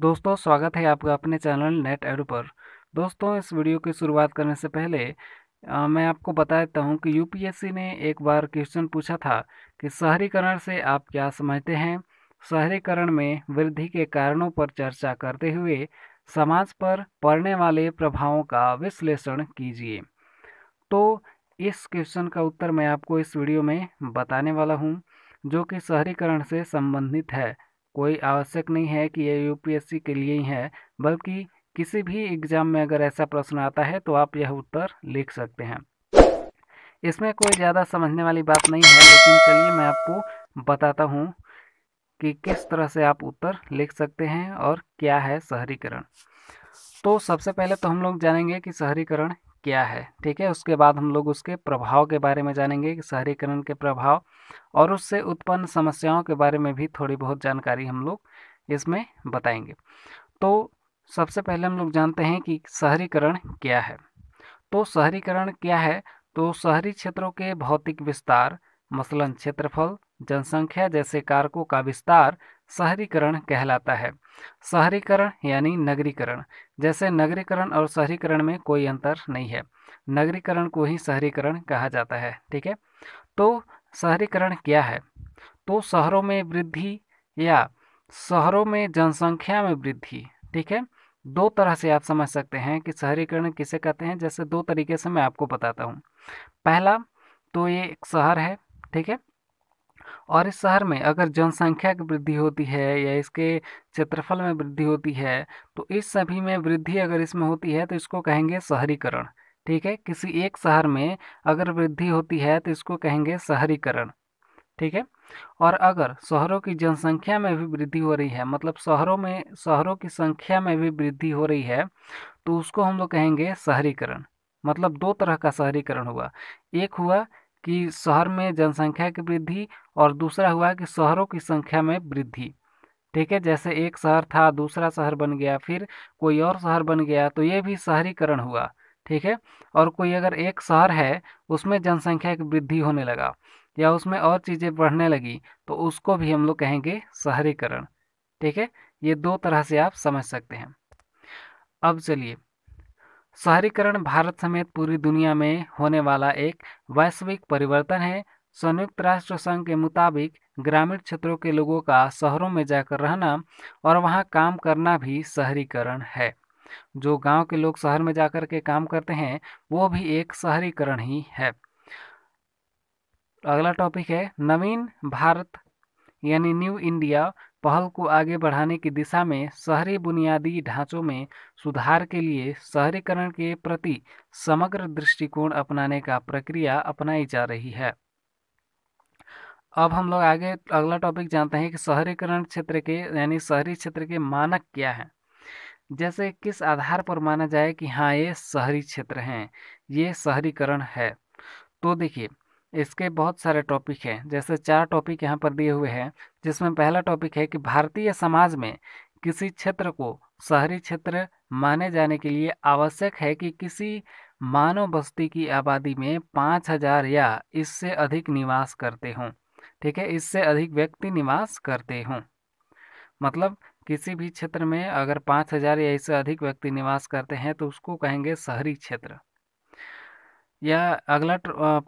दोस्तों स्वागत है आपका अपने चैनल नेट एडो पर दोस्तों इस वीडियो की शुरुआत करने से पहले आ, मैं आपको बता देता हूँ कि यूपीएससी ने एक बार क्वेश्चन पूछा था कि शहरीकरण से आप क्या समझते हैं शहरीकरण में वृद्धि के कारणों पर चर्चा करते हुए समाज पर पड़ने वाले प्रभावों का विश्लेषण कीजिए तो इस क्वेश्चन का उत्तर मैं आपको इस वीडियो में बताने वाला हूँ जो कि शहरीकरण से संबंधित है कोई आवश्यक नहीं है कि ये यूपीएससी के लिए ही है बल्कि किसी भी एग्ज़ाम में अगर ऐसा प्रश्न आता है तो आप यह उत्तर लिख सकते हैं इसमें कोई ज़्यादा समझने वाली बात नहीं है लेकिन चलिए मैं आपको बताता हूँ कि किस तरह से आप उत्तर लिख सकते हैं और क्या है शहरीकरण तो सबसे पहले तो हम लोग जानेंगे कि शहरीकरण क्या है ठीक है उसके बाद हम लोग उसके प्रभाव के बारे में जानेंगे कि शहरीकरण के प्रभाव और उससे उत्पन्न समस्याओं के बारे में भी थोड़ी बहुत जानकारी हम लोग इसमें बताएंगे तो सबसे पहले हम लोग जानते हैं कि शहरीकरण क्या है तो शहरीकरण क्या है तो शहरी क्षेत्रों के भौतिक विस्तार मसलन क्षेत्रफल जनसंख्या जैसे कारकों का विस्तार शहरीकरण कहलाता है शहरीकरण यानी नगरीकरण जैसे नगरीकरण और शहरीकरण में कोई अंतर नहीं है नगरीकरण को ही शहरीकरण कहा जाता है ठीक है तो शहरीकरण क्या है तो शहरों में वृद्धि या शहरों में जनसंख्या में वृद्धि ठीक है दो तरह से आप समझ सकते हैं कि शहरीकरण किसे कहते हैं जैसे दो तरीके से मैं आपको बताता हूँ पहला तो ये एक शहर है ठीक है और इस शहर में अगर जनसंख्या की वृद्धि होती है या इसके क्षेत्रफल में वृद्धि होती है तो इस सभी में वृद्धि अगर इसमें होती है तो इसको कहेंगे शहरीकरण ठीक है किसी एक शहर में अगर वृद्धि होती है तो इसको कहेंगे शहरीकरण ठीक है और अगर शहरों की जनसंख्या में भी वृद्धि हो रही है मतलब शहरों में शहरों की संख्या में भी वृद्धि हो रही है तो उसको हम लोग कहेंगे शहरीकरण मतलब दो तरह का शहरीकरण हुआ एक हुआ कि शहर में जनसंख्या की वृद्धि और दूसरा हुआ कि शहरों की संख्या में वृद्धि ठीक है जैसे एक शहर था दूसरा शहर बन गया फिर कोई और शहर बन गया तो ये भी शहरीकरण हुआ ठीक है और कोई अगर एक शहर है उसमें जनसंख्या की वृद्धि होने लगा या उसमें और चीज़ें बढ़ने लगी तो उसको भी हम लोग कहेंगे शहरीकरण ठीक है ये दो तरह से आप समझ सकते हैं अब चलिए शहरीकरण भारत समेत पूरी दुनिया में होने वाला एक वैश्विक परिवर्तन है संयुक्त राष्ट्र संघ के मुताबिक ग्रामीण क्षेत्रों के लोगों का शहरों में जाकर रहना और वहाँ काम करना भी शहरीकरण है जो गांव के लोग शहर में जाकर के काम करते हैं वो भी एक शहरीकरण ही है अगला टॉपिक है नवीन भारत यानी न्यू इंडिया पहल को आगे बढ़ाने की दिशा में शहरी बुनियादी ढांचों में सुधार के लिए शहरीकरण के प्रति समग्र दृष्टिकोण अपनाने का प्रक्रिया अपनाई जा रही है अब हम लोग आगे अगला टॉपिक जानते हैं कि शहरीकरण क्षेत्र के यानी शहरी क्षेत्र के मानक क्या हैं जैसे किस आधार पर माना जाए कि हाँ ये शहरी क्षेत्र हैं ये शहरीकरण है तो देखिए इसके बहुत सारे टॉपिक हैं जैसे चार टॉपिक यहाँ पर दिए हुए हैं जिसमें पहला टॉपिक है कि भारतीय समाज में किसी क्षेत्र को शहरी क्षेत्र माने जाने के लिए आवश्यक है कि किसी मानव बस्ती की आबादी में पाँच हजार या इससे अधिक निवास करते हों ठीक है इससे अधिक व्यक्ति निवास करते हों मतलब किसी भी क्षेत्र में अगर पाँच हजार या इससे अधिक व्यक्ति निवास करते हैं तो उसको कहेंगे शहरी क्षेत्र यह अगला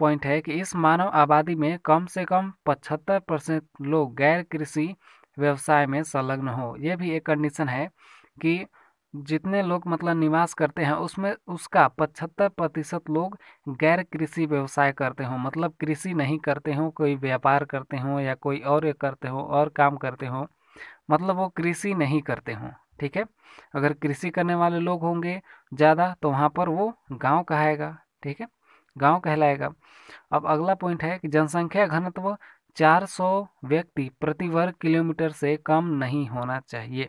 पॉइंट है कि इस मानव आबादी में कम से कम पचहत्तर परसेंट लोग गैर कृषि व्यवसाय में संलग्न हो ये भी एक कंडीशन है कि जितने लोग मतलब निवास करते हैं उसमें उसका पचहत्तर प्रतिशत लोग गैर कृषि व्यवसाय करते हों मतलब कृषि नहीं करते हों कोई व्यापार करते हों या कोई और करते हों और काम करते हों मतलब वो कृषि नहीं करते हों ठीक है अगर कृषि करने वाले लोग होंगे ज़्यादा तो वहाँ पर वो गांव कहाएगा ठीक है गांव कहलाएगा अब अगला पॉइंट है कि जनसंख्या घनत्व 400 व्यक्ति प्रति वर्ग किलोमीटर से कम नहीं होना चाहिए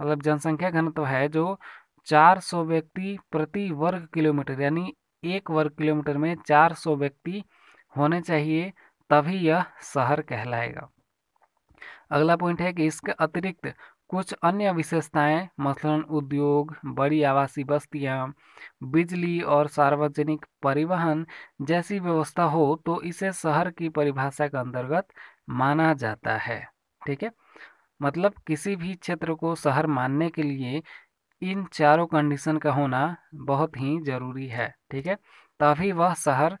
मतलब जनसंख्या घनत्व है जो 400 व्यक्ति प्रति वर्ग किलोमीटर यानी एक वर्ग किलोमीटर में 400 व्यक्ति होने चाहिए तभी यह शहर कहलाएगा अगला पॉइंट है कि इसके अतिरिक्त कुछ अन्य विशेषताएं मसलन उद्योग बड़ी आवासीय बस्तियां, बिजली और सार्वजनिक परिवहन जैसी व्यवस्था हो तो इसे शहर की परिभाषा के अंतर्गत माना जाता है ठीक है मतलब किसी भी क्षेत्र को शहर मानने के लिए इन चारों कंडीशन का होना बहुत ही ज़रूरी है ठीक है तभी वह शहर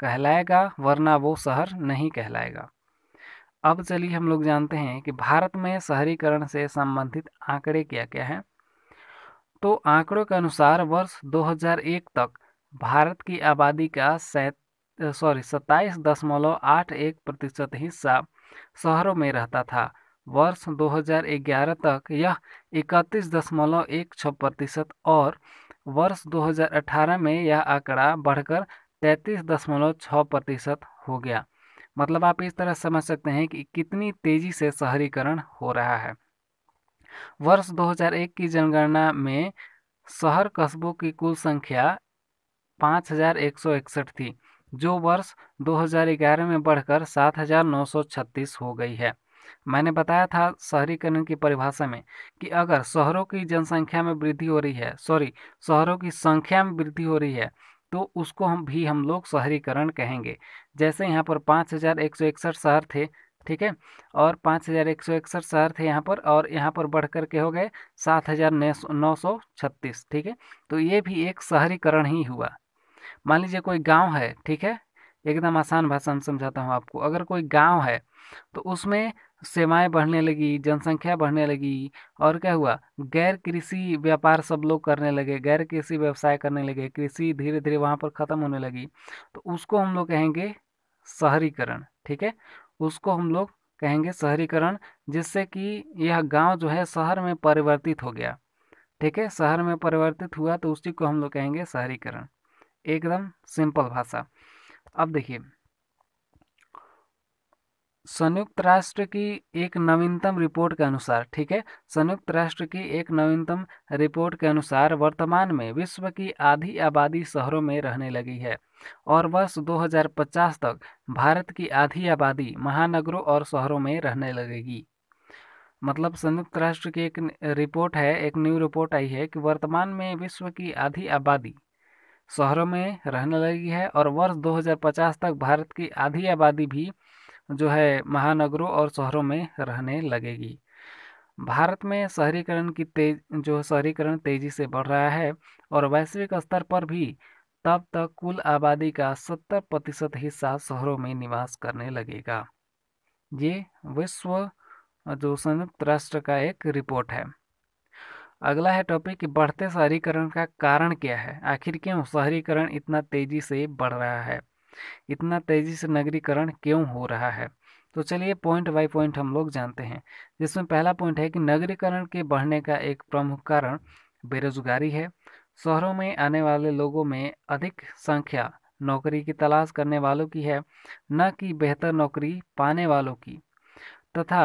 कहलाएगा वरना वो शहर नहीं कहलाएगा अब चलिए हम लोग जानते हैं कि भारत में शहरीकरण से संबंधित आंकड़े क्या क्या हैं तो आंकड़ों के अनुसार वर्ष 2001 तक भारत की आबादी का सॉरी सत्ताईस दशमलव आठ एक प्रतिशत हिस्सा शहरों में रहता था वर्ष 2011 तक यह इकतीस दशमलव एक छः प्रतिशत और वर्ष 2018 में यह आंकड़ा बढ़कर तैंतीस दशमलव छः प्रतिशत हो गया मतलब आप इस तरह समझ सकते हैं कि कितनी तेज़ी से शहरीकरण हो रहा है वर्ष 2001 की जनगणना में शहर कस्बों की कुल संख्या पाँच थी जो वर्ष 2011 में बढ़कर 7,936 हो गई है मैंने बताया था शहरीकरण की परिभाषा में कि अगर शहरों की जनसंख्या में वृद्धि हो रही है सॉरी शहरों की संख्या में वृद्धि हो रही है तो उसको हम भी हम लोग शहरीकरण कहेंगे जैसे यहाँ पर पाँच हज़ार एक सौ इकसठ शहर थे ठीक है और पाँच हज़ार एक सौ इकसठ शहर थे यहाँ पर और यहाँ पर बढ़ कर के हो गए सात हज़ार नौ सौ छत्तीस ठीक है तो ये भी एक शहरीकरण ही हुआ मान लीजिए कोई गांव है ठीक है एकदम आसान भाषा में समझाता हूँ आपको अगर कोई गांव है तो उसमें सेवाएं बढ़ने लगी जनसंख्या बढ़ने लगी और क्या हुआ गैर कृषि व्यापार सब लोग करने लगे गैर कृषि व्यवसाय करने लगे कृषि धीरे धीरे वहाँ पर ख़त्म होने लगी तो उसको हम लोग कहेंगे शहरीकरण ठीक है उसको हम लोग कहेंगे शहरीकरण जिससे कि यह गांव जो है शहर में परिवर्तित हो गया ठीक है शहर में परिवर्तित हुआ तो उसी को हम लोग कहेंगे शहरीकरण एकदम सिंपल भाषा अब देखिए संयुक्त राष्ट्र की एक नवीनतम रिपोर्ट के अनुसार ठीक है संयुक्त राष्ट्र की एक नवीनतम रिपोर्ट के अनुसार वर्तमान में विश्व की आधी आबादी शहरों में रहने लगी है और वर्ष 2050 तक भारत की आधी आबादी महानगरों और शहरों में रहने लगेगी मतलब संयुक्त राष्ट्र की एक रिपोर्ट है एक न्यू रिपोर्ट आई है कि वर्तमान में विश्व की आधी आबादी शहरों में रहने लगी है और वर्ष 2050 तक भारत की आधी आबादी भी जो है महानगरों और शहरों में रहने लगेगी भारत में शहरीकरण की तेज जो शहरीकरण तेज़ी से बढ़ रहा है और वैश्विक स्तर पर भी तब तक कुल आबादी का 70 प्रतिशत हिस्सा शहरों में निवास करने लगेगा ये विश्व जो संयुक्त राष्ट्र का एक रिपोर्ट है अगला है टॉपिक कि बढ़ते शहरीकरण का कारण क्या है आखिर क्यों शहरीकरण इतना तेज़ी से बढ़ रहा है इतना तेज़ी से नगरीकरण क्यों हो रहा है तो चलिए पॉइंट बाय पॉइंट हम लोग जानते हैं जिसमें पहला पॉइंट है कि नगरीकरण के बढ़ने का एक प्रमुख कारण बेरोजगारी है शहरों में आने वाले लोगों में अधिक संख्या नौकरी की तलाश करने वालों की है न कि बेहतर नौकरी पाने वालों की तथा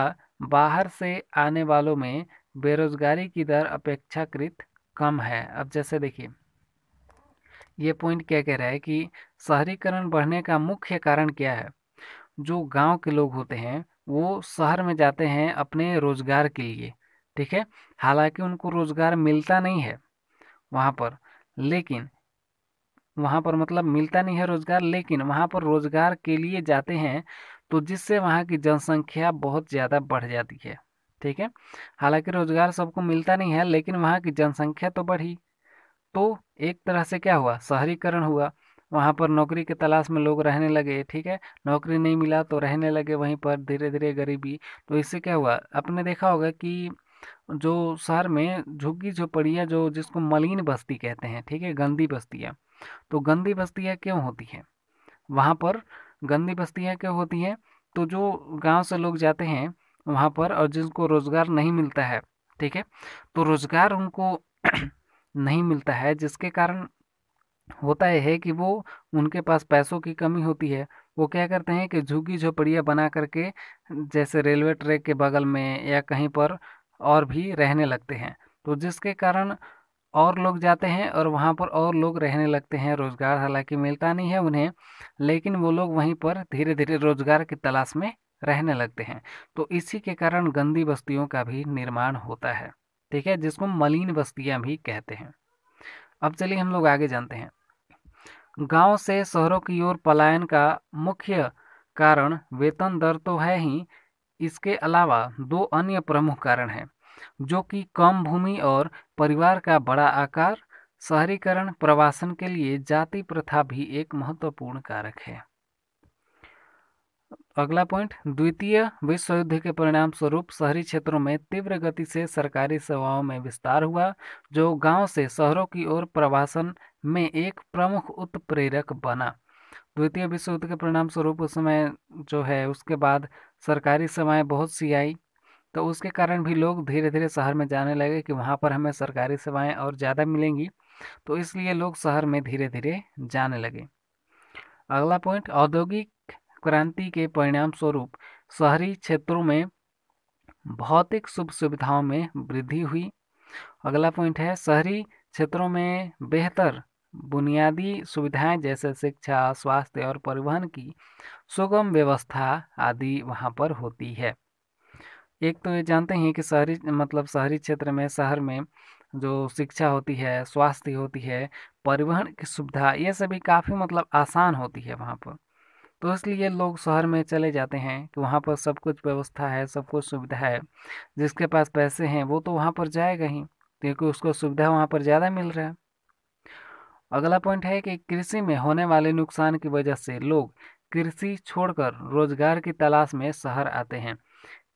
बाहर से आने वालों में बेरोजगारी की दर अपेक्षाकृत कम है अब जैसे देखिए ये पॉइंट क्या कह रहा है कि शहरीकरण बढ़ने का मुख्य कारण क्या है जो गांव के लोग होते हैं वो शहर में जाते हैं अपने रोज़गार के लिए ठीक है हालांकि उनको रोज़गार मिलता नहीं है वहाँ पर लेकिन वहाँ पर मतलब मिलता नहीं है रोज़गार लेकिन वहाँ पर रोज़गार के लिए जाते हैं तो जिससे वहाँ की जनसंख्या बहुत ज़्यादा बढ़ जाती है ठीक है हालांकि रोज़गार सबको मिलता नहीं है लेकिन वहाँ की जनसंख्या तो बढ़ी तो एक तरह से क्या हुआ शहरीकरण हुआ वहाँ पर नौकरी के तलाश में लोग रहने लगे ठीक है नौकरी नहीं मिला तो रहने लगे वहीं पर धीरे धीरे गरीबी तो इससे क्या हुआ आपने देखा होगा कि जो शहर में झुग्गी झोपड़ियाँ जो जिसको मलिन बस्ती कहते हैं ठीक है गंदी बस्तियाँ तो गंदी बस्तियाँ क्यों होती हैं वहाँ पर गंदी बस्तियाँ क्यों होती हैं तो जो गाँव से लोग जाते हैं वहाँ पर और जिनको रोज़गार नहीं मिलता है ठीक है तो रोज़गार उनको नहीं मिलता है जिसके कारण होता यह है कि वो उनके पास पैसों की कमी होती है वो क्या करते हैं कि झुग्गी झोपड़ियाँ बना करके जैसे रेलवे ट्रैक के बगल में या कहीं पर और भी रहने लगते हैं तो जिसके कारण और लोग जाते हैं और वहाँ पर और लोग रहने लगते हैं रोज़गार हालांकि मिलता नहीं है उन्हें लेकिन वो लोग वहीं पर धीरे धीरे रोज़गार की तलाश में रहने लगते हैं तो इसी के कारण गंदी बस्तियों का भी निर्माण होता है ठीक है जिसको मलिन बस्तियाँ भी कहते हैं अब चलिए हम लोग आगे जानते हैं गांव से शहरों की ओर पलायन का मुख्य कारण वेतन दर तो है ही इसके अलावा दो अन्य प्रमुख कारण हैं जो कि कम भूमि और परिवार का बड़ा आकार शहरीकरण प्रवासन के लिए जाति प्रथा भी एक महत्वपूर्ण कारक है अगला पॉइंट द्वितीय विश्व युद्ध के परिणाम स्वरूप शहरी क्षेत्रों में तीव्र गति से सरकारी सेवाओं में विस्तार हुआ जो गांव से शहरों की ओर प्रवासन में एक प्रमुख उत्प्रेरक बना द्वितीय विश्व युद्ध के परिणाम स्वरूप उस समय जो है उसके बाद सरकारी सेवाएं बहुत सी आई तो उसके कारण भी लोग धीरे धीरे शहर में जाने लगे कि वहाँ पर हमें सरकारी सेवाएं और ज़्यादा मिलेंगी तो इसलिए लोग शहर में धीरे धीरे जाने लगे अगला पॉइंट औद्योगिक क्रांति के परिणाम स्वरूप शहरी क्षेत्रों में भौतिक सुख सुविधाओं में वृद्धि हुई अगला पॉइंट है शहरी क्षेत्रों में बेहतर बुनियादी सुविधाएं जैसे शिक्षा स्वास्थ्य और परिवहन की सुगम व्यवस्था आदि वहां पर होती है एक तो ये जानते हैं कि शहरी मतलब शहरी क्षेत्र में शहर में जो शिक्षा होती है स्वास्थ्य होती है परिवहन की सुविधा ये सभी काफ़ी मतलब आसान होती है वहाँ पर तो इसलिए लोग शहर में चले जाते हैं कि वहाँ पर सब कुछ व्यवस्था है सब कुछ सुविधा है जिसके पास पैसे हैं वो तो वहाँ पर जाएगा ही क्योंकि उसको सुविधा वहाँ पर ज़्यादा मिल रहा है अगला पॉइंट है कि कृषि में होने वाले नुकसान की वजह से लोग कृषि छोड़कर रोजगार की तलाश में शहर आते हैं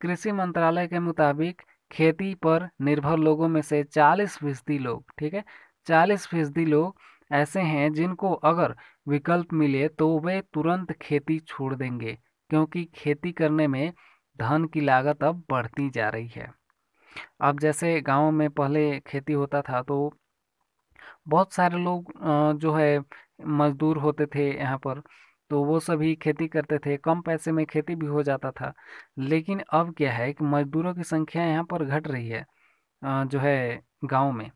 कृषि मंत्रालय के मुताबिक खेती पर निर्भर लोगों में से 40 फीसदी लोग ठीक है 40 फीसदी लोग ऐसे हैं जिनको अगर विकल्प मिले तो वे तुरंत खेती छोड़ देंगे क्योंकि खेती करने में धन की लागत अब बढ़ती जा रही है अब जैसे गांव में पहले खेती होता था तो बहुत सारे लोग जो है मजदूर होते थे यहाँ पर तो वो सभी खेती करते थे कम पैसे में खेती भी हो जाता था लेकिन अब क्या है कि मजदूरों की संख्या यहाँ पर घट रही है जो है गांव में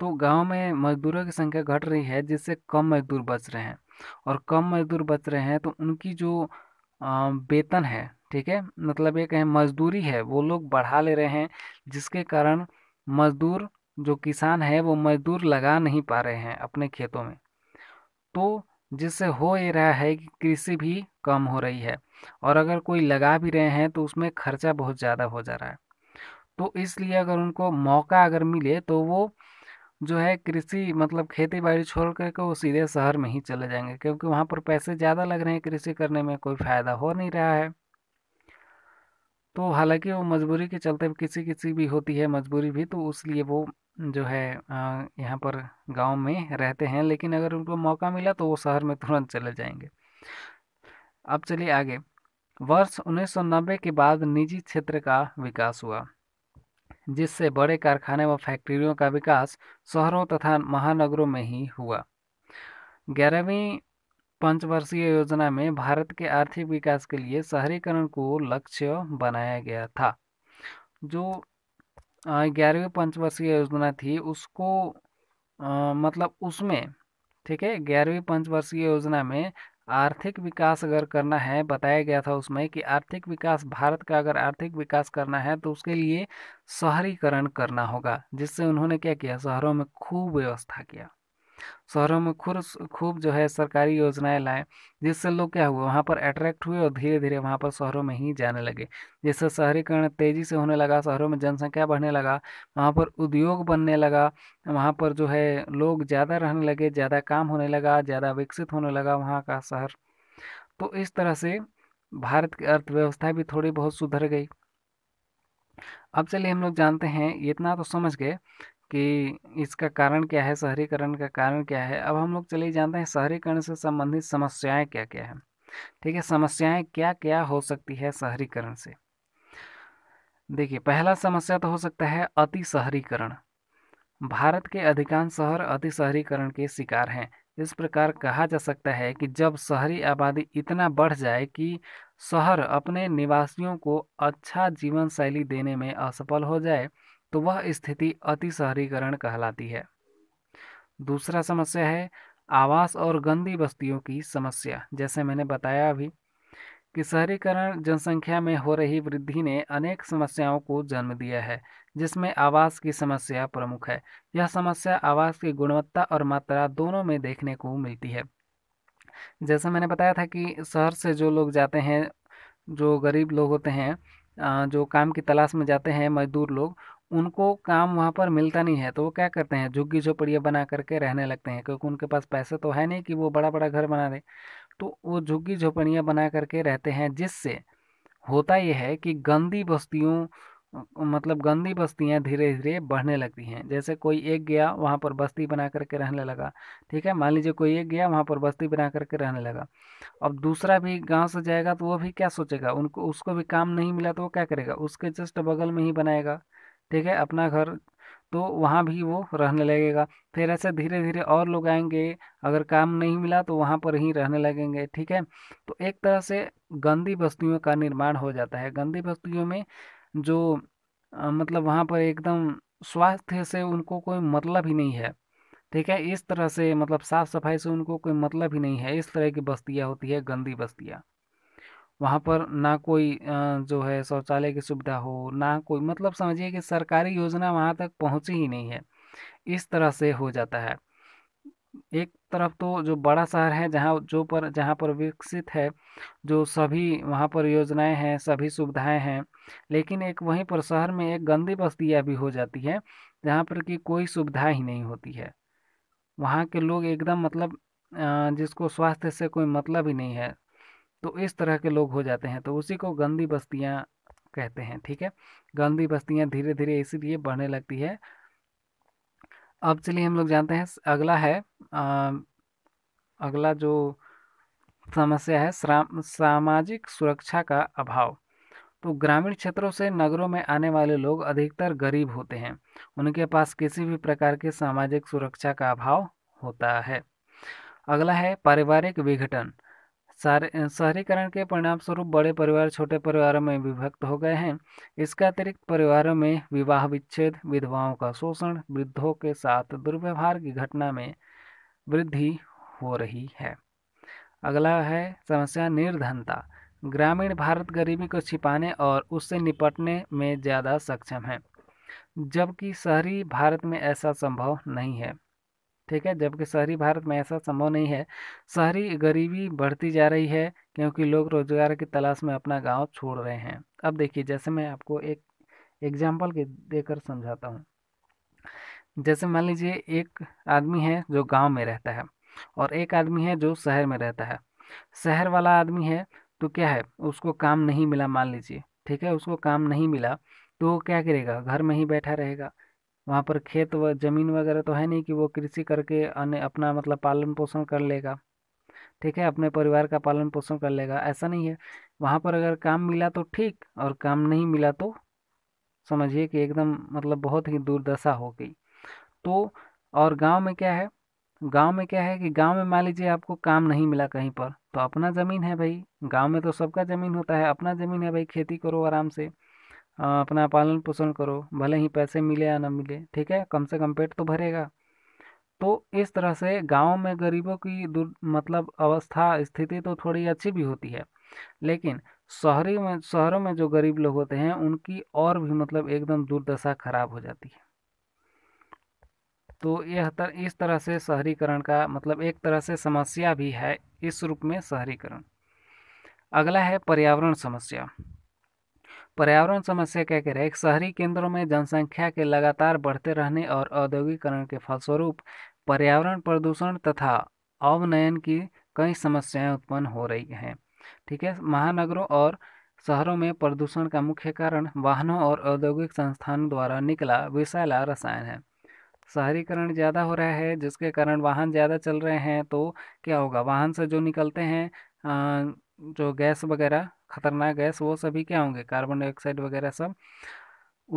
तो गांव में मजदूरों की संख्या घट रही है जिससे कम मजदूर बच रहे हैं और कम मज़दूर बच रहे हैं तो उनकी जो वेतन है ठीक है मतलब एक है मजदूरी है वो लोग बढ़ा ले रहे हैं जिसके कारण मजदूर जो किसान है वो मजदूर लगा नहीं पा रहे हैं अपने खेतों में तो जिससे हो ये रहा है कि कृषि भी कम हो रही है और अगर कोई लगा भी रहे हैं तो उसमें खर्चा बहुत ज़्यादा हो जा रहा है तो इसलिए अगर उनको मौका अगर मिले तो वो जो है कृषि मतलब खेती बाड़ी छोड़ कर के वो सीधे शहर में ही चले जाएंगे क्योंकि वहाँ पर पैसे ज़्यादा लग रहे हैं कृषि करने में कोई फ़ायदा हो नहीं रहा है तो हालांकि वो मजबूरी के चलते किसी किसी भी होती है मजबूरी भी तो उसलिए वो जो है यहाँ पर गांव में रहते हैं लेकिन अगर उनको मौका मिला तो वो शहर में तुरंत चले जाएंगे अब चलिए आगे वर्ष 1990 के बाद निजी क्षेत्र का विकास हुआ जिससे बड़े कारखाने व फैक्ट्रियों का विकास शहरों तथा महानगरों में ही हुआ ग्यारहवीं पंचवर्षीय योजना में भारत के आर्थिक विकास के लिए शहरीकरण को लक्ष्य बनाया गया था जो ग्यारहवीं पंचवर्षीय योजना थी उसको आ, मतलब उसमें ठीक है ग्यारहवीं पंचवर्षीय योजना में आर्थिक विकास अगर करना है बताया गया था उसमें कि आर्थिक विकास भारत का अगर आर्थिक विकास करना है तो उसके लिए शहरीकरण करना होगा जिससे उन्होंने क्या किया शहरों में खूब व्यवस्था किया शहरों में खूब खूब जो है सरकारी योजनाएं लाए जिससे लोग क्या हुआ वहाँ पर अट्रैक्ट हुए और धीरे धीरे वहाँ पर शहरों में ही जाने लगे जिससे शहरीकरण तेज़ी से होने लगा शहरों में जनसंख्या बढ़ने लगा वहाँ पर उद्योग बनने लगा वहाँ पर जो है लोग ज़्यादा रहने लगे ज़्यादा काम होने लगा ज़्यादा विकसित होने लगा वहाँ का शहर तो इस तरह से भारत की अर्थव्यवस्था भी थोड़ी बहुत सुधर गई अब चलिए हम लोग जानते हैं इतना तो समझ गए कि इसका कारण क्या है शहरीकरण का कारण क्या है अब हम लोग चले जानते हैं शहरीकरण से संबंधित समस्याएं क्या क्या हैं ठीक है समस्याएं क्या क्या हो सकती है शहरीकरण से देखिए पहला समस्या तो हो सकता है अति शहरीकरण भारत के अधिकांश शहर अति शहरीकरण के शिकार हैं इस प्रकार कहा जा सकता है कि जब शहरी आबादी इतना बढ़ जाए कि शहर अपने निवासियों को अच्छा जीवन शैली देने में असफल हो जाए तो वह स्थिति अतिशहरीकरण कहलाती है दूसरा समस्या है आवास और गंदी बस्तियों की समस्या जैसे मैंने बताया अभी कि शहरीकरण जनसंख्या में हो रही वृद्धि ने अनेक समस्याओं को जन्म दिया है जिसमें आवास की समस्या प्रमुख है यह समस्या आवास की गुणवत्ता और मात्रा दोनों में देखने को मिलती है जैसा मैंने बताया था कि शहर से जो लोग जाते हैं जो गरीब लोग होते हैं जो काम की तलाश में जाते हैं मजदूर लोग उनको काम वहाँ पर मिलता नहीं है तो वो क्या करते हैं झुग्गी झोपड़ियाँ बना करके रहने लगते हैं क्योंकि उनके पास पैसे तो है नहीं कि वो बड़ा बड़ा घर बना दे तो वो झुग्गी झोपड़ियाँ बना करके रहते हैं जिससे होता यह है कि गंदी बस्तियों मतलब गंदी बस्तियाँ धीरे धीरे बढ़ने लगती हैं जैसे कोई एक गया वहाँ पर बस्ती बना करके रहने लगा ठीक है मान लीजिए कोई एक गया वहाँ पर बस्ती बना करके रहने लगा अब दूसरा भी गांव से जाएगा तो वो भी क्या सोचेगा उनको उसको भी काम नहीं मिला तो वो क्या करेगा उसके जस्ट बगल में ही बनाएगा ठीक है अपना घर तो वहाँ भी वो रहने लगेगा फिर ऐसे धीरे धीरे और लोग आएंगे अगर काम नहीं मिला तो वहाँ पर ही रहने लगेंगे ठीक है तो एक तरह से गंदी बस्तियों का निर्माण हो जाता है गंदी बस्तियों में जो आ, मतलब वहाँ पर एकदम स्वास्थ्य से उनको कोई मतलब ही नहीं है ठीक है इस तरह से मतलब साफ़ सफाई से उनको कोई मतलब ही नहीं है इस तरह की बस्तियाँ होती है गंदी बस्तियाँ वहाँ पर ना कोई जो है शौचालय की सुविधा हो ना कोई मतलब समझिए कि सरकारी योजना वहाँ तक पहुँची ही नहीं है इस तरह से हो जाता है एक तरफ तो जो बड़ा शहर है जहाँ जो पर जहाँ पर विकसित है जो सभी वहाँ पर योजनाएं हैं सभी सुविधाएं हैं लेकिन एक वहीं पर शहर में एक गंदी बस्तियाँ भी हो जाती है जहाँ पर कि कोई सुविधा ही नहीं होती है वहाँ के लोग एकदम मतलब जिसको स्वास्थ्य से कोई मतलब ही नहीं है तो इस तरह के लोग हो जाते हैं तो उसी को गंदी बस्तियाँ कहते हैं ठीक है गंदी बस्तियाँ धीरे धीरे इसीलिए बढ़ने लगती है अब चलिए हम लोग जानते हैं अगला है आ, अगला जो समस्या है सामाजिक सुरक्षा का अभाव तो ग्रामीण क्षेत्रों से नगरों में आने वाले लोग अधिकतर गरीब होते हैं उनके पास किसी भी प्रकार के सामाजिक सुरक्षा का अभाव होता है अगला है पारिवारिक विघटन शहरीकरण के परिणाम स्वरूप बड़े परिवार छोटे परिवारों में विभक्त हो गए हैं इसके अतिरिक्त परिवारों में विवाह विच्छेद विधवाओं का शोषण वृद्धों के साथ दुर्व्यवहार की घटना में वृद्धि हो रही है अगला है समस्या निर्धनता ग्रामीण भारत गरीबी को छिपाने और उससे निपटने में ज़्यादा सक्षम है जबकि शहरी भारत में ऐसा संभव नहीं है ठीक है जबकि शहरी भारत में ऐसा संभव नहीं है शहरी गरीबी बढ़ती जा रही है क्योंकि लोग रोजगार की तलाश में अपना गांव छोड़ रहे हैं अब देखिए जैसे मैं आपको एक एग्जाम्पल के देकर समझाता हूँ जैसे मान लीजिए एक आदमी है जो गांव में रहता है और एक आदमी है जो शहर में रहता है शहर वाला आदमी है तो क्या है उसको काम नहीं मिला मान लीजिए ठीक है उसको काम नहीं मिला तो क्या करेगा घर में ही बैठा रहेगा वहाँ पर खेत व ज़मीन वगैरह तो है नहीं कि वो कृषि करके अन्य अपना मतलब पालन पोषण कर लेगा ठीक है अपने परिवार का पालन पोषण कर लेगा ऐसा नहीं है वहाँ पर अगर काम मिला तो ठीक और काम नहीं मिला तो समझिए कि एकदम मतलब बहुत ही दुर्दशा हो गई तो और गांव में क्या है गांव में क्या है कि गांव में मान लीजिए आपको काम नहीं मिला कहीं पर तो अपना ज़मीन है भाई गांव में तो सबका ज़मीन होता है अपना ज़मीन है भाई खेती करो आराम से अपना पालन पोषण करो भले ही पैसे मिले या ना मिले ठीक है कम से कम पेट तो भरेगा तो इस तरह से गांव में गरीबों की मतलब अवस्था स्थिति तो थोड़ी अच्छी भी होती है लेकिन शहरी में शहरों में जो गरीब लोग होते हैं उनकी और भी मतलब एकदम दुर्दशा खराब हो जाती है तो यह तर, इस तरह से शहरीकरण का मतलब एक तरह से समस्या भी है इस रूप में शहरीकरण अगला है पर्यावरण समस्या पर्यावरण समस्या क्या कह रहे हैं शहरी केंद्रों में जनसंख्या के लगातार बढ़ते रहने और औद्योगिकरण के फलस्वरूप पर्यावरण प्रदूषण तथा अवनयन की कई समस्याएं उत्पन्न हो रही हैं ठीक है महानगरों और शहरों में प्रदूषण का मुख्य कारण वाहनों और औद्योगिक संस्थानों द्वारा निकला विषैला रसायन है शहरीकरण ज़्यादा हो रहा है जिसके कारण वाहन ज़्यादा चल रहे हैं तो क्या होगा वाहन से जो निकलते हैं जो गैस वगैरह खतरनाक गैस वो सभी क्या होंगे कार्बन डाइऑक्साइड वगैरह सब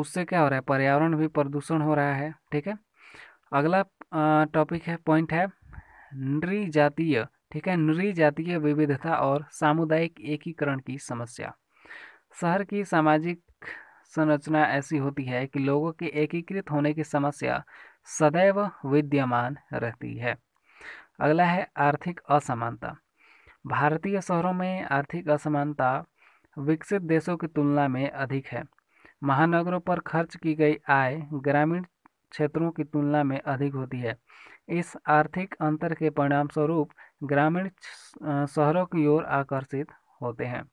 उससे क्या हो रहा है पर्यावरण भी प्रदूषण हो रहा है ठीक है अगला टॉपिक है पॉइंट है नृजातीय ठीक है नृजातीय विविधता और सामुदायिक एकीकरण की समस्या शहर की सामाजिक संरचना ऐसी होती है कि लोगों के एकीकृत होने की समस्या सदैव विद्यमान रहती है अगला है आर्थिक असमानता भारतीय शहरों में आर्थिक असमानता विकसित देशों की तुलना में अधिक है महानगरों पर खर्च की गई आय ग्रामीण क्षेत्रों की तुलना में अधिक होती है इस आर्थिक अंतर के परिणामस्वरूप ग्रामीण शहरों की ओर आकर्षित होते हैं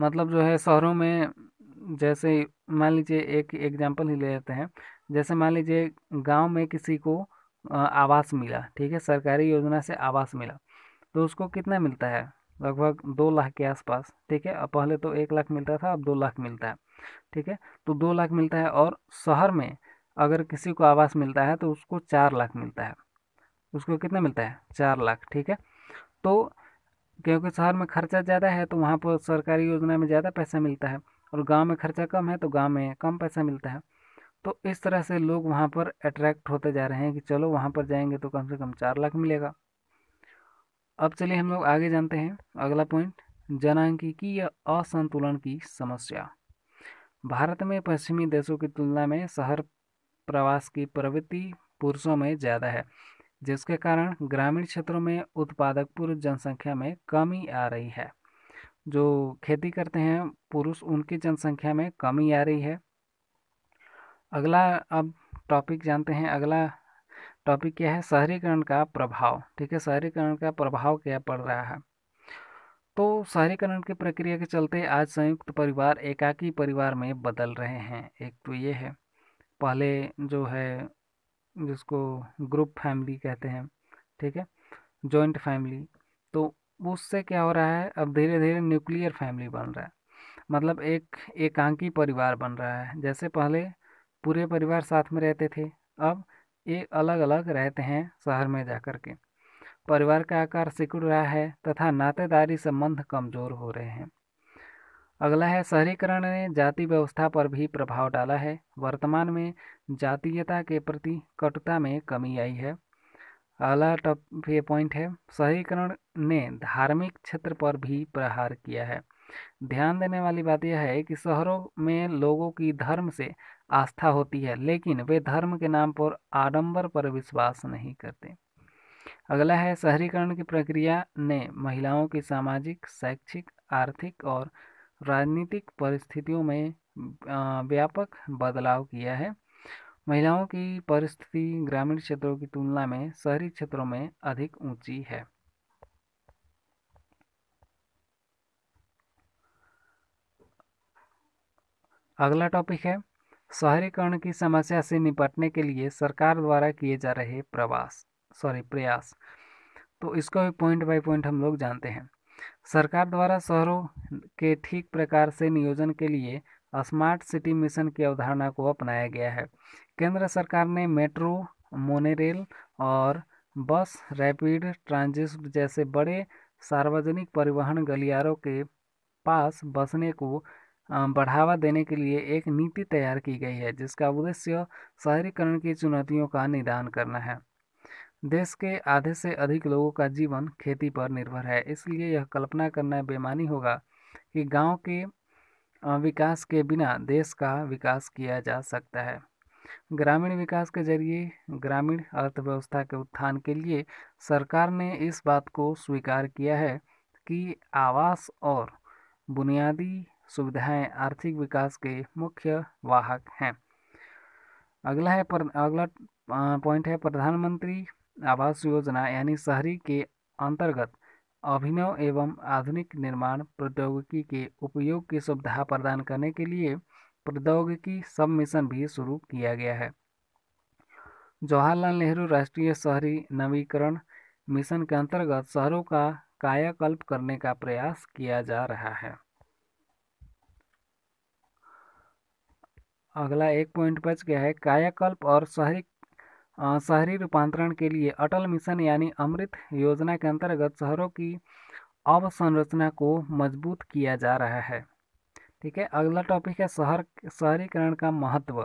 मतलब जो है शहरों में जैसे मान लीजिए एक एग्जांपल ही ले लेते हैं जैसे मान लीजिए गांव में किसी को आवास मिला ठीक है सरकारी योजना से आवास मिला तो उसको कितना मिलता है लगभग दो लाख के आसपास ठीक है अब पहले तो एक लाख मिलता था अब दो लाख मिलता है ठीक है तो दो लाख मिलता है और शहर में अगर किसी को आवास मिलता है तो उसको चार लाख मिलता है उसको कितना मिलता है चार लाख ठीक है तो क्योंकि शहर में खर्चा ज़्यादा है तो वहाँ पर सरकारी योजना में ज़्यादा पैसा मिलता है और गाँव में खर्चा कम है तो गाँव में कम पैसा मिलता है तो इस तरह से लोग वहाँ पर अट्रैक्ट होते जा रहे हैं कि चलो वहाँ पर जाएंगे तो कम से कम चार लाख मिलेगा अब चलिए हम लोग आगे जानते हैं अगला पॉइंट जनांकिकी या असंतुलन की समस्या भारत में पश्चिमी देशों की तुलना में शहर प्रवास की प्रवृत्ति पुरुषों में ज़्यादा है जिसके कारण ग्रामीण क्षेत्रों में उत्पादक पुरुष जनसंख्या में कमी आ रही है जो खेती करते हैं पुरुष उनकी जनसंख्या में कमी आ रही है अगला अब टॉपिक जानते हैं अगला टॉपिक क्या है शहरीकरण का प्रभाव ठीक है शहरीकरण का प्रभाव क्या पड़ रहा है तो शहरीकरण की प्रक्रिया के चलते आज संयुक्त परिवार एकाकी परिवार में बदल रहे हैं एक तो ये है पहले जो है जिसको ग्रुप फैमिली कहते हैं ठीक है जॉइंट फैमिली तो उससे क्या हो रहा है अब धीरे धीरे न्यूक्लियर फैमिली बन रहा है मतलब एक एकांकी परिवार बन रहा है जैसे पहले पूरे परिवार साथ में रहते थे अब ये अलग अलग रहते हैं शहर में जाकर के परिवार का आकार सिकुड़ रहा है तथा नातेदारी संबंध कमज़ोर हो रहे हैं अगला है शहरीकरण ने जाति व्यवस्था पर भी प्रभाव डाला है वर्तमान में जातीयता के प्रति कटुता में कमी आई है अगला टॉप ये पॉइंट है शहरीकरण ने धार्मिक क्षेत्र पर भी प्रहार किया है ध्यान देने वाली बात यह है कि शहरों में लोगों की धर्म से आस्था होती है लेकिन वे धर्म के नाम पर आडंबर पर विश्वास नहीं करते अगला है शहरीकरण की प्रक्रिया ने महिलाओं की सामाजिक शैक्षिक आर्थिक और राजनीतिक परिस्थितियों में व्यापक बदलाव किया है महिलाओं की परिस्थिति ग्रामीण क्षेत्रों की तुलना में शहरी क्षेत्रों में अधिक ऊंची है अगला टॉपिक है शहरीकरण की समस्या से निपटने के लिए सरकार द्वारा किए जा रहे प्रवास सॉरी प्रयास तो इसको भी पॉइंट बाय पॉइंट हम लोग जानते हैं सरकार द्वारा शहरों के ठीक प्रकार से नियोजन के लिए स्मार्ट सिटी मिशन की अवधारणा को अपनाया गया है केंद्र सरकार ने मेट्रो मोनेरेल और बस रैपिड ट्रांजिट जैसे बड़े सार्वजनिक परिवहन गलियारों के पास बसने को बढ़ावा देने के लिए एक नीति तैयार की गई है जिसका उद्देश्य शहरीकरण की चुनौतियों का निदान करना है देश के आधे से अधिक लोगों का जीवन खेती पर निर्भर है इसलिए यह कल्पना करना बेमानी होगा कि गांव के विकास के बिना देश का विकास किया जा सकता है ग्रामीण विकास के जरिए ग्रामीण अर्थव्यवस्था के उत्थान के लिए सरकार ने इस बात को स्वीकार किया है कि आवास और बुनियादी सुविधाएं आर्थिक विकास के मुख्य वाहक हैं अगला है पर अगला पॉइंट है प्रधानमंत्री आवास योजना यानी शहरी के अंतर्गत अभिनव एवं आधुनिक निर्माण प्रौद्योगिकी के उपयोग की सुविधा प्रदान करने के लिए प्रौद्योगिकी सब मिशन भी शुरू किया गया है जवाहरलाल नेहरू राष्ट्रीय शहरी नवीकरण मिशन के अंतर्गत शहरों का कायाकल्प करने का प्रयास किया जा रहा है अगला एक पॉइंट बच गया है कायाकल्प और शहरी शहरी रूपांतरण के लिए अटल मिशन यानी अमृत योजना के अंतर्गत शहरों की अवसंरचना को मजबूत किया जा रहा है ठीक है अगला टॉपिक है शहर शहरीकरण का महत्व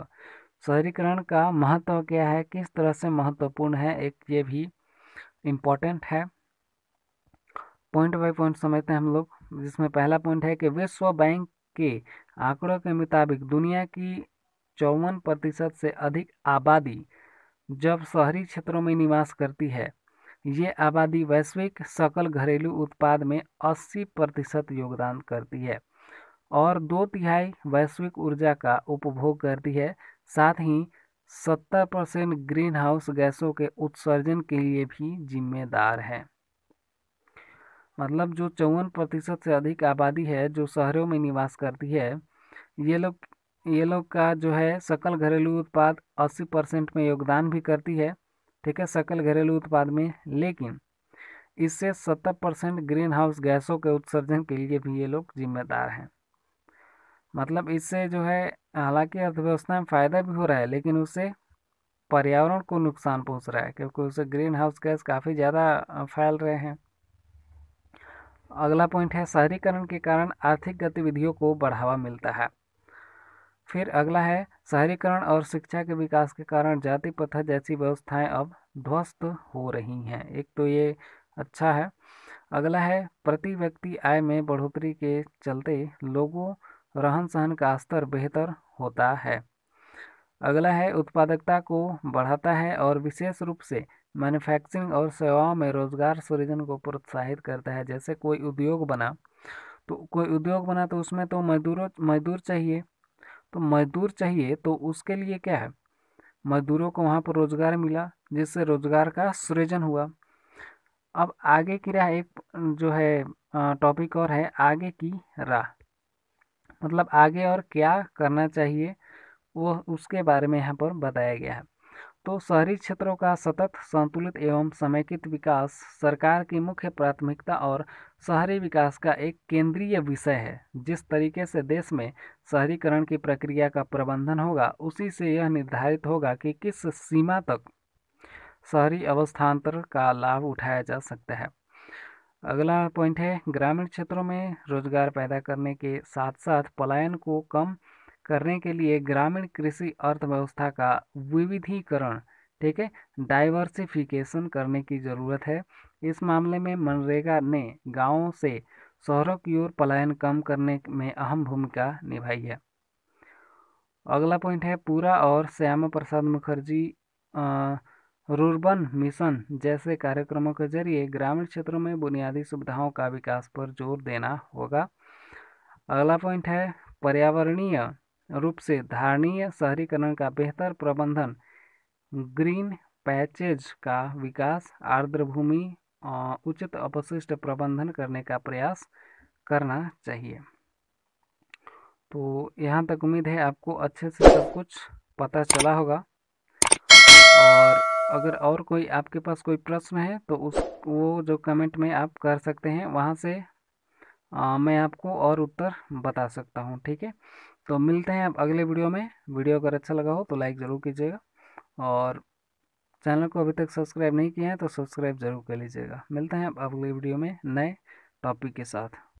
शहरीकरण का महत्व क्या है किस तरह से महत्वपूर्ण है एक ये भी इम्पॉर्टेंट है पॉइंट बाय पॉइंट समझते हैं हम लोग जिसमें पहला पॉइंट है कि विश्व बैंक के आंकड़ों के मुताबिक दुनिया की चौवन प्रतिशत से अधिक आबादी जब शहरी क्षेत्रों में निवास करती है ये आबादी वैश्विक सकल घरेलू उत्पाद में 80 प्रतिशत योगदान करती है और दो तिहाई वैश्विक ऊर्जा का उपभोग करती है साथ ही 70 परसेंट ग्रीन हाउस गैसों के उत्सर्जन के लिए भी जिम्मेदार है मतलब जो चौवन प्रतिशत से अधिक आबादी है जो शहरों में निवास करती है ये लोग ये लोग का जो है सकल घरेलू उत्पाद 80 परसेंट में योगदान भी करती है ठीक है सकल घरेलू उत्पाद में लेकिन इससे 70 परसेंट ग्रीन हाउस गैसों के उत्सर्जन के लिए भी ये लोग जिम्मेदार हैं मतलब इससे जो है हालांकि अर्थव्यवस्था में फ़ायदा भी हो रहा है लेकिन उससे पर्यावरण को नुकसान पहुंच रहा है क्योंकि उससे ग्रीन हाउस गैस काफ़ी ज़्यादा फैल रहे हैं अगला पॉइंट है शहरीकरण के कारण आर्थिक गतिविधियों को बढ़ावा मिलता है फिर अगला है शहरीकरण और शिक्षा के विकास के कारण जाति प्रथा जैसी व्यवस्थाएं अब ध्वस्त हो रही हैं एक तो ये अच्छा है अगला है प्रति व्यक्ति आय में बढ़ोतरी के चलते लोगों रहन सहन का स्तर बेहतर होता है अगला है उत्पादकता को बढ़ाता है और विशेष रूप से मैन्युफैक्चरिंग और सेवाओं में रोजगार सृजन को प्रोत्साहित करता है जैसे कोई उद्योग बना तो कोई उद्योग बना तो उसमें तो मजदूरों मजदूर चाहिए तो मजदूर चाहिए तो उसके लिए क्या है मजदूरों को वहाँ पर रोज़गार मिला जिससे रोज़गार का सृजन हुआ अब आगे की राह एक जो है टॉपिक और है आगे की राह मतलब आगे और क्या करना चाहिए वो उसके बारे में यहाँ पर बताया गया है तो शहरी क्षेत्रों का सतत संतुलित एवं समेकित विकास सरकार की मुख्य प्राथमिकता और शहरी विकास का एक केंद्रीय विषय है जिस तरीके से देश में शहरीकरण की प्रक्रिया का प्रबंधन होगा उसी से यह निर्धारित होगा कि किस सीमा तक शहरी अवस्थान्तर का लाभ उठाया जा सकता है अगला पॉइंट है ग्रामीण क्षेत्रों में रोजगार पैदा करने के साथ साथ पलायन को कम करने के लिए ग्रामीण कृषि अर्थव्यवस्था का विविधीकरण ठीक है डाइवर्सिफिकेशन करने की ज़रूरत है इस मामले में मनरेगा ने गांवों से शहरों की ओर पलायन कम करने में अहम भूमिका निभाई है अगला पॉइंट है पूरा और श्यामा प्रसाद मुखर्जी रूर्बन मिशन जैसे कार्यक्रमों के जरिए ग्रामीण क्षेत्रों में बुनियादी सुविधाओं का विकास पर जोर देना होगा अगला पॉइंट है पर्यावरणीय रूप से धारणीय शहरीकरण का बेहतर प्रबंधन ग्रीन पैचेज का विकास आर्द्रभूमि उचित अपशिष्ट प्रबंधन करने का प्रयास करना चाहिए तो यहाँ तक उम्मीद है आपको अच्छे से सब कुछ पता चला होगा और अगर और कोई आपके पास कोई प्रश्न है तो उस वो जो कमेंट में आप कर सकते हैं वहाँ से आ, मैं आपको और उत्तर बता सकता हूँ ठीक है तो मिलते हैं अब अगले वीडियो में वीडियो अगर अच्छा लगा हो तो लाइक ज़रूर कीजिएगा और चैनल को अभी तक सब्सक्राइब नहीं किया है तो सब्सक्राइब ज़रूर कर लीजिएगा मिलते हैं अब अगले वीडियो में नए टॉपिक के साथ